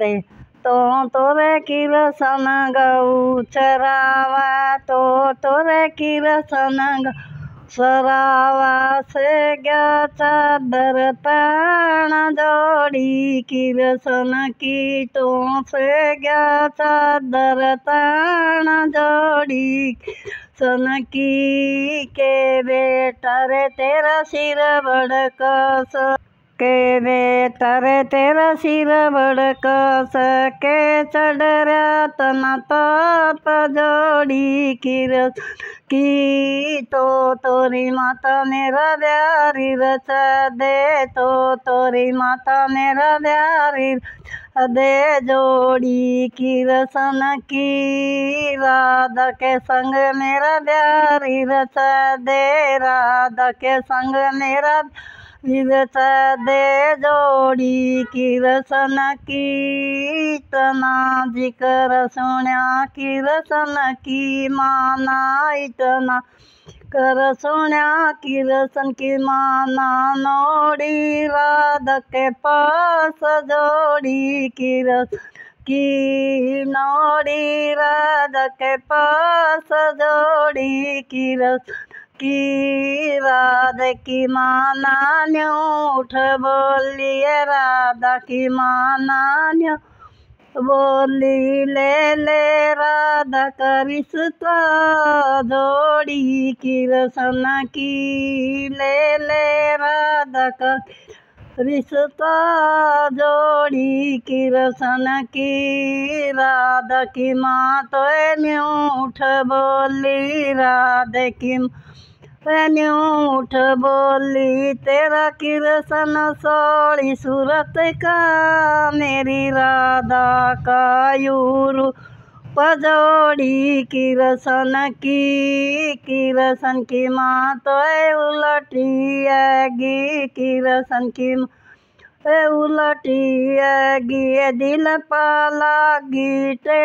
दे तो तोरे की रसन गऊ चरावा तो तोरे की रसन गरावा से गया चादर तान जोड़ी की रसन की तो से गया चादर तान जोड़ी सन की के बेटा रे तेरा सिर बड़कस सके वे तरे तेरा सिर बड़क सके चढ़रा तना ताप जोड़ी किर की तो तोरी माता मेरा प्यारी रच दे तो तोरी माता मेरा प्यारी दे जोड़ी की रसन की राधा के संग मेरा प्यारी रच दे राधा के संग मेरा निरस दे जोड़ी किरसन कीर्तना जिकर सुण्या किरसन की माना इतना कर सुण्या किरसन की माना नोड़ी राध पास जोड़ी किरस की नोड़ी राध पास जोड़ी किरस की राधे की माना उठ बोलिए राधा की माना न्यू बोली ले ले राधा का तो, जोड़ी की रसन की ले ले राधा का रिश्ता तो, जोड़ी की रसन की राधा की माँ तो न्यू उठ बोली राधे की न्यूठ बोली तेरा किरसन सोड़ी सूरत का मेरी राधा का यूरू पजोड़ी किरसन की किरसन की माँ तो उलटी आएगी किरसन की माँ उलटिया गिए दिल पाला गीटे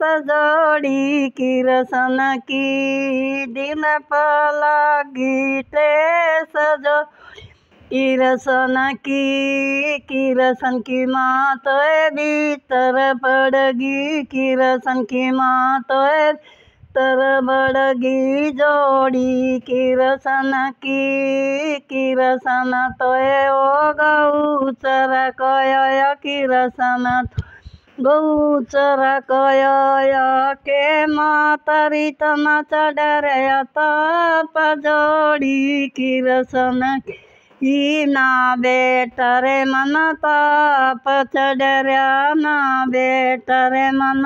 सजोड़ी की रसन की दिल पाला गीटे सजो किरसन की किरसन की माँ तो भीतर पड़गी किरसन की माँ तो ಸುತ್ತರ ಬಡಗಿ ಜೋಡಿ ಕಿರಸನ ಕಿ ಕಿರಸನ ತೊಯೆ ಓ ಗೌಚರ ಕಯಯ ಕಿರಸನ ಗೌಚರ ಕಯಯ ಕೆ ಮಾತರಿ ತನ ಚಡರೆಯ ತಾಪ ಜೋಡಿ ಕಿರಸನ ಕಿ ना बेटरे मन ताप चढ़ ना बेटरे मन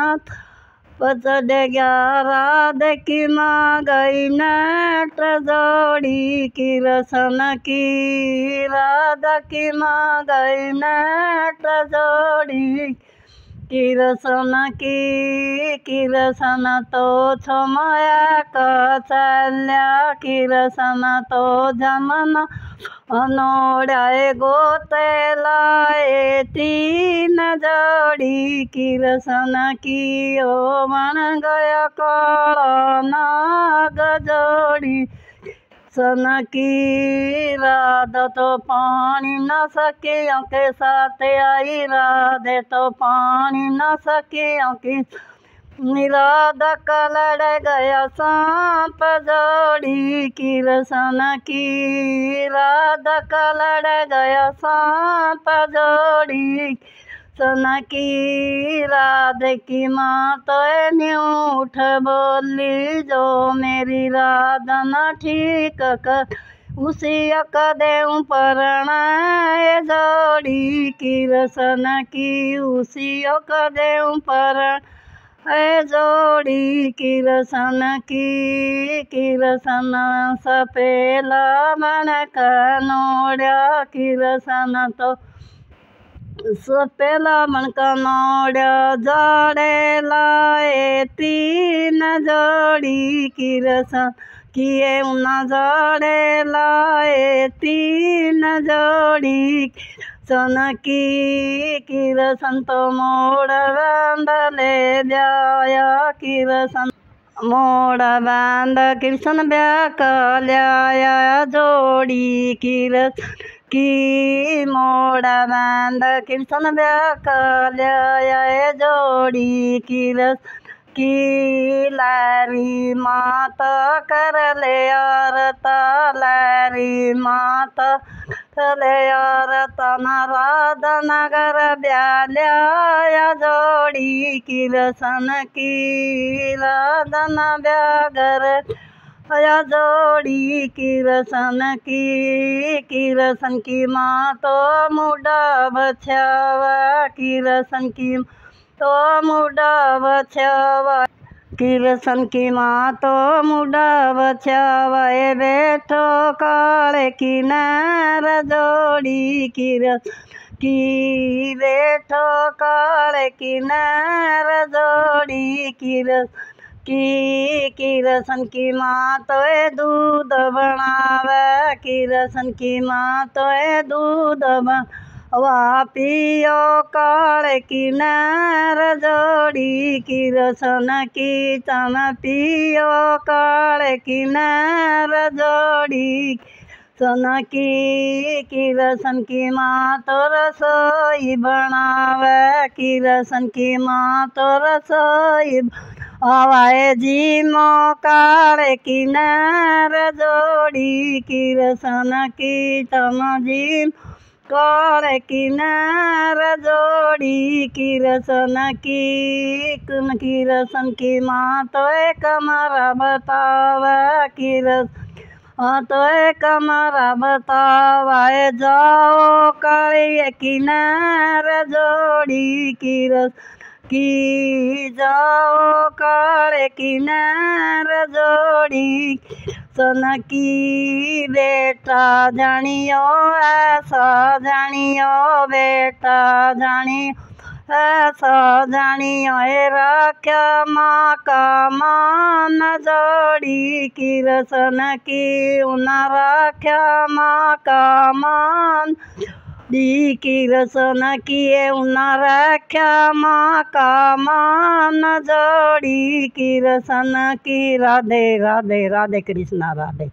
पसद ग्यारा देखी माँ गई नेत्र जोड़ी की रसन की राधा की माँ गई नेत्र जोड़ी किरसन की किरसन तो छो माया कचल्या किरसन तो जमन अनोड़ाए गोते लाए लाड़ी की रसना की ओ मन गया कड़ना गजोड़ी सन की राध तो पानी न सके के साथ आई राधे तो पानी न सके की निराधा का लड़ गया सांप जोड़ी की रसन की राध का लड़ गया सांप कृष्ण की राधे की तो न्यूठ बोली जो मेरी राध न ठीक कर उसी अकदेव परणाए जोड़ी रसन की उसी अक परण पर जोड़ी किरसन की रसन सपेला मन का नोड़ा किरसन तो का मणकनोड़ जड़े लाए तीन जोड़ी किरसन किए उन्ना जड़े लाए तीन जोड़ी सन की किरसन तो मोड़ बांध ले जाया किरसन मोड़ बांध कृष्ण ब्या कल्याया जोड़ी किरसन की मोड़ा बांध किर्तन व्याकल्य जोड़ी किरस की लारी मात कर ले अरत लारी मात ले अरत नरद नगर ब्या जोड़ी किरसन की राधन ब्यागर जोड़ी की रसन की की रसन की माँ तो मुडा बछावा की रसन की तो मुडा बछावा किरसन की माँ तो मुडा बचावा बैठो बेटो की नार जोड़ी किरस की काल काले नार जोड़ी किरस की रसन की माँ तो दूध बनावे रसन की माँ तो दूध बनवा पियो काल की नार जोड़ी रसन की तन पियो काल की नार जोड़ी सोना की किरसन की माँ तो रसोई बनावे रसन की माँ तो रसोई हवाए जी मोकार किनार जोड़ी किरसन की तम तमजी कर किनार जोड़ी किरसन की कुन किरसन की माँ तो कमरा बतावा किरस तो कमरा बतावा जाओ करे किनार जोड़ी किरस की जाओ करे किनार जोड़ी सन की बेटा जानियो ऐसा जानियो बेटा जानी ऐसा जानियो रख माँ का मान जोड़ी की रसन की उन रख माँ का मान दी की रसन किए न रख्या माँ का मान जोड़ी की रसन की राधे राधे राधे कृष्णा राधे